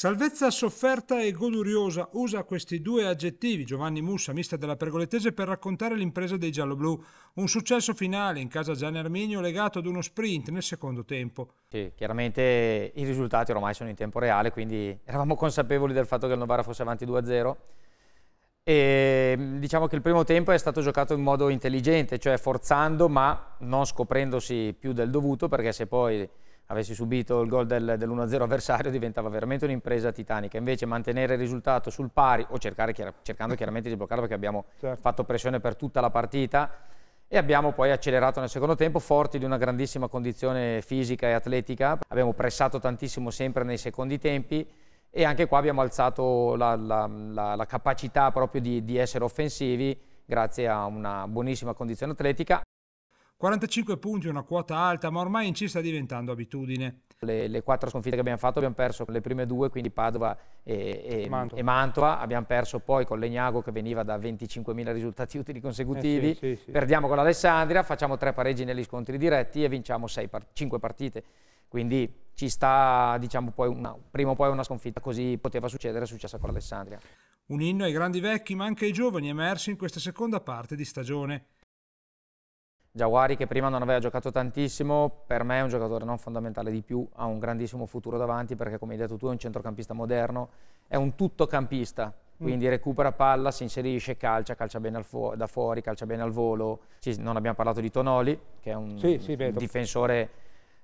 Salvezza sofferta e goduriosa usa questi due aggettivi Giovanni Mussa, mister della Pergolettese, per raccontare l'impresa dei gialloblu. Un successo finale in casa Gianni Arminio legato ad uno sprint nel secondo tempo. Sì, chiaramente i risultati ormai sono in tempo reale, quindi eravamo consapevoli del fatto che il Novara fosse avanti 2-0. E diciamo che il primo tempo è stato giocato in modo intelligente, cioè forzando ma non scoprendosi più del dovuto, perché se poi avessi subito il gol del, dell'1-0 avversario diventava veramente un'impresa titanica, invece mantenere il risultato sul pari o cercare, chiar cercando chiaramente di bloccarlo perché abbiamo certo. fatto pressione per tutta la partita e abbiamo poi accelerato nel secondo tempo forti di una grandissima condizione fisica e atletica, abbiamo pressato tantissimo sempre nei secondi tempi e anche qua abbiamo alzato la, la, la, la capacità proprio di, di essere offensivi grazie a una buonissima condizione atletica. 45 punti, una quota alta, ma ormai in C sta diventando abitudine. Le, le, quattro sconfitte che abbiamo fatto abbiamo perso le prime due, quindi Padova e, e, Mantova. e Mantova, abbiamo perso poi con Legnago che veniva da 25.000 risultati utili consecutivi, eh sì, sì, sì. perdiamo con l'Alessandria, facciamo tre pareggi negli scontri diretti e vinciamo cinque partite, quindi ci sta diciamo poi una, prima o poi una sconfitta, così poteva succedere, è successa con l'Alessandria. Un inno ai grandi vecchi ma anche ai giovani emersi in questa seconda parte di stagione. Giaguari che prima non aveva giocato tantissimo, per me è un giocatore non fondamentale di più, ha un grandissimo futuro davanti perché come hai detto tu è un centrocampista moderno, è un tuttocampista, mm. quindi mm. recupera palla, si inserisce, calcia, calcia bene fu da fuori, calcia bene al volo, ci, non abbiamo parlato di Tonoli che è un, sì, sì, un difensore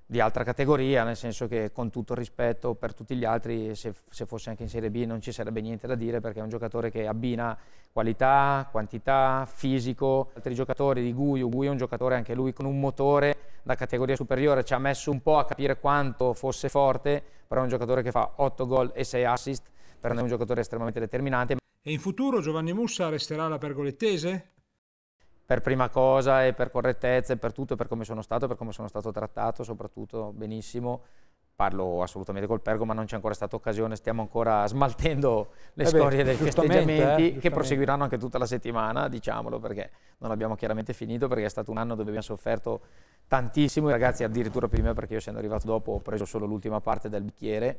di altra categoria, nel senso che con tutto il rispetto per tutti gli altri, se, se, fosse anche in Serie B non ci sarebbe niente da dire perché è un giocatore che abbina qualità, quantità, fisico, altri giocatori di Guiu, Guiu è un giocatore anche lui con un motore da categoria superiore, ci ha messo un po' a capire quanto fosse forte, però è un giocatore che fa 8 gol e 6 assist, per noi è un giocatore estremamente determinante. E in futuro Giovanni Mussa resterà alla pergolettese? per prima cosa e per correttezza e per tutto, per come sono stato, per come sono stato trattato, soprattutto benissimo. Parlo assolutamente col Pergo, ma non c'è ancora stata occasione, stiamo ancora smaltendo le eh beh, dei festeggiamenti eh, che proseguiranno anche tutta la settimana, diciamolo, perché non abbiamo chiaramente finito, perché è stato un anno dove abbiamo sofferto tantissimo, i ragazzi addirittura prima, perché io essendo arrivato dopo ho preso solo l'ultima parte del bicchiere,